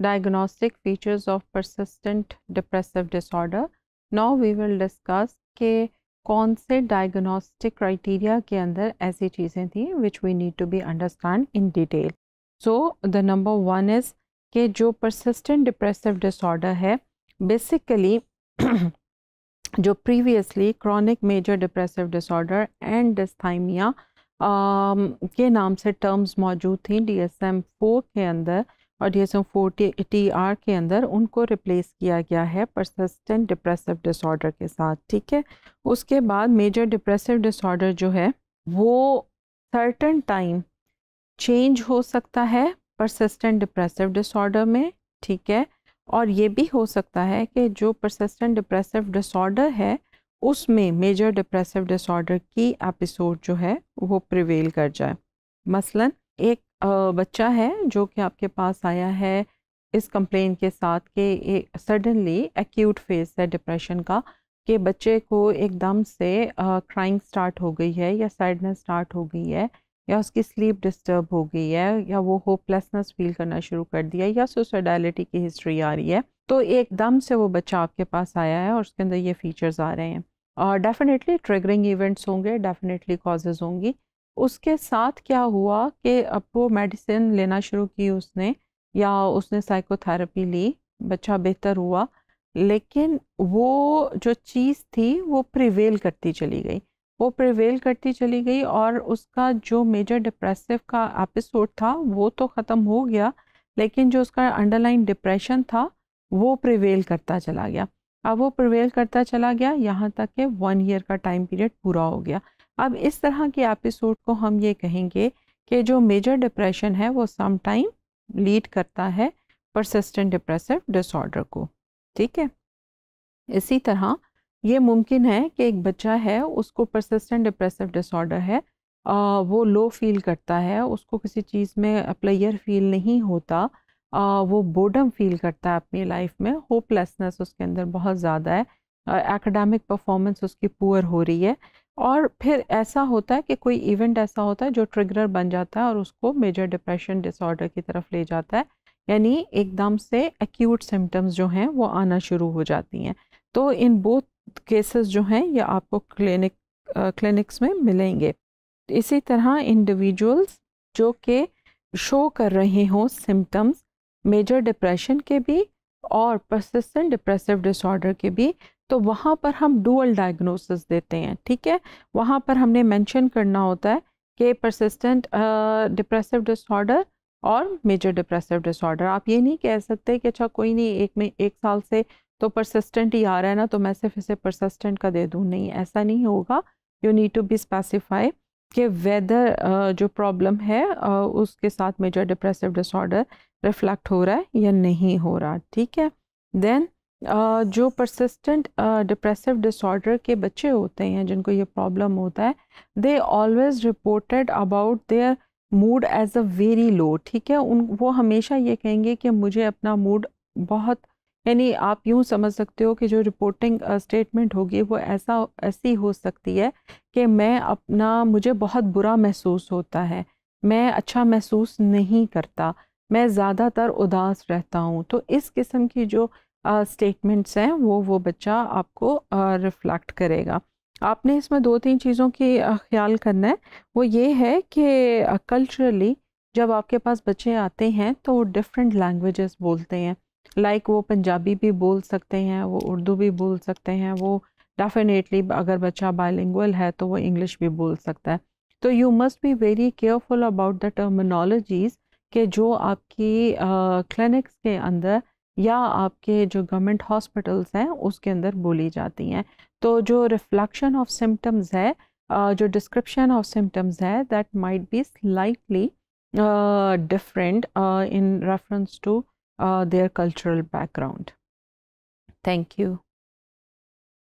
diagnostic features of persistent depressive disorder. Now we will discuss के कौन diagnostic criteria के अंदर ऐसी चीज़ें which we need to be understand in detail. So the number one is कि जो persistent depressive disorder है basically जो previously chronic major depressive disorder and dysthymia um, के नाम से terms मौजूद थी DSM-4 और D S M T R के अंदर उनको रिप्लेस किया गया है परसिस्टेंट डिप्रेसिव डिसऑर्डर के साथ ठीक है उसके बाद मेजर डिप्रेसिव डिसऑर्डर जो है वो सर्टन टाइम चेंज हो सकता है परसिस्टेंट डिप्रेसिव डिसऑर्डर में ठीक है और ये भी हो सकता है कि जो परसिस्टेंट डिप्रेसिव डिसऑर्डर है उसमें मेजर डिप्रेसिव डिसऑर्डर की एपिसोड जो है वो प्रिवेल कर जाए मसलन एक बच्चा है जो कि आपके पास आया है इस कंप्लेन के साथ कि सडनली एक्यूट फेज है डिप्रेशन का कि बच्चे को एकदम से क्राइंग स्टार्ट हो गई है या सैडनेस स्टार्ट हो गई है या उसकी स्लीप डिस्टर्ब हो गई है या वो होपलेसनेस फील करना शुरू कर दिया या सुसाइडलिटी की हिस्ट्री आ रही है तो एकदम से वो बच्चा आपके पास आया है और उसके अंदर ये फीचर्स आ रहे हैं और डेफिनेटली ट्रिगरिंग इवेंट्स होंगे डेफिनेटली कॉजेज़ होंगी उसके साथ क्या हुआ कि अब वो मेडिसिन लेना शुरू की उसने या उसने साइकोथेरेपी ली बच्चा बेहतर हुआ लेकिन वो जो चीज़ थी वो प्रिवेल करती चली गई वो प्रिवेल करती चली गई और उसका जो मेजर डिप्रेसिव का एपिसोड था वो तो ख़त्म हो गया लेकिन जो उसका अंडरलाइन डिप्रेशन था वो प्रिवेल करता चला गया अब वो प्रिवेल करता चला गया यहाँ तक कि वन ईयर का टाइम पीरियड पूरा हो गया अब इस तरह के एपिसोड को हम ये कहेंगे कि जो मेजर डिप्रेशन है वो समटाइम लीड करता है परसिस्टेंट डिप्रेसिव डिसऑर्डर को ठीक है इसी तरह ये मुमकिन है कि एक बच्चा है उसको परसिस्टेंट डिप्रेसिव डिसऑर्डर है आ, वो लो फील करता है उसको किसी चीज़ में प्लेयर फील नहीं होता आ, वो बोर्डम फील करता है अपनी लाइफ में होपलेसनेस उसके अंदर बहुत ज़्यादा है एकेडमिक परफॉर्मेंस उसकी पुअर हो रही है और फिर ऐसा होता है कि कोई इवेंट ऐसा होता है जो ट्रिगर बन जाता है और उसको मेजर डिप्रेशन डिसऑर्डर की तरफ ले जाता है यानी एकदम से एक्यूट सिम्टम्स जो हैं वो आना शुरू हो जाती हैं तो इन बोथ केसेस जो हैं ये आपको क्लिनिक क्लिनिक्स में मिलेंगे इसी तरह इंडिविजुअल्स जो कि शो कर रहे हों सिम्टम्स मेजर डिप्रेशन के भी और परसिस्टेंट डिप्रेसिव डिसऑर्डर के भी तो वहाँ पर हम डुअल डायग्नोसिस देते हैं ठीक है वहाँ पर हमने मेंशन करना होता है कि परसिस्टेंट डिप्रेसिव डिसऑर्डर और मेजर डिप्रेसिव डिसऑर्डर आप ये नहीं कह सकते कि अच्छा कोई नहीं एक में एक साल से तो परसिस्टेंट ही आ रहा है ना तो मैं सिर्फ इसे परसिस्टेंट का दे दूँ नहीं ऐसा नहीं होगा you need to be specify कि वेदर uh, जो प्रॉब्लम है uh, उसके साथ मेजर डिप्रेसिव डिसऑर्डर रिफ्लेक्ट हो रहा है या नहीं हो रहा ठीक है देन uh, जो परसिस्टेंट डिप्रेसिव डिसऑर्डर के बच्चे होते हैं जिनको ये प्रॉब्लम होता है they always reported about their mood as a very low ठीक है उन वो हमेशा ये कहेंगे कि मुझे अपना मूड बहुत यानी आप यूँ समझ सकते हो कि जो रिपोर्टिंग स्टेटमेंट होगी वो ऐसा ऐसी हो सकती है कि मैं अपना मुझे बहुत बुरा महसूस होता है मैं अच्छा महसूस नहीं करता मैं ज़्यादातर उदास रहता हूँ तो इस किस्म की जो स्टेटमेंट्स हैं वो वो बच्चा आपको रिफ्लेक्ट करेगा आपने इसमें दो तीन चीज़ों की ख्याल करना है वो ये है कि कल्चरली जब आपके पास बच्चे आते हैं तो डिफरेंट लैंग्वेजेस बोलते हैं लाइक like वो पंजाबी भी बोल सकते हैं वो उर्दू भी बोल सकते हैं वो डेफिनेटली अगर बच्चा बायलिंगुअल है तो वो इंग्लिश भी बोल सकता है तो you must be very careful about the terminologies के जो आपकी क्लिनिक्स uh, के अंदर या आपके जो गवर्नमेंट हॉस्पिटल्स हैं उसके अंदर बोली जाती हैं तो जो रिफ्लेक्शन ऑफ सिम्टम्स है uh, जो डिस्क्रिप्शन ऑफ सिम्टम्स है that might be slightly different in reference to uh, their cultural background. Thank you.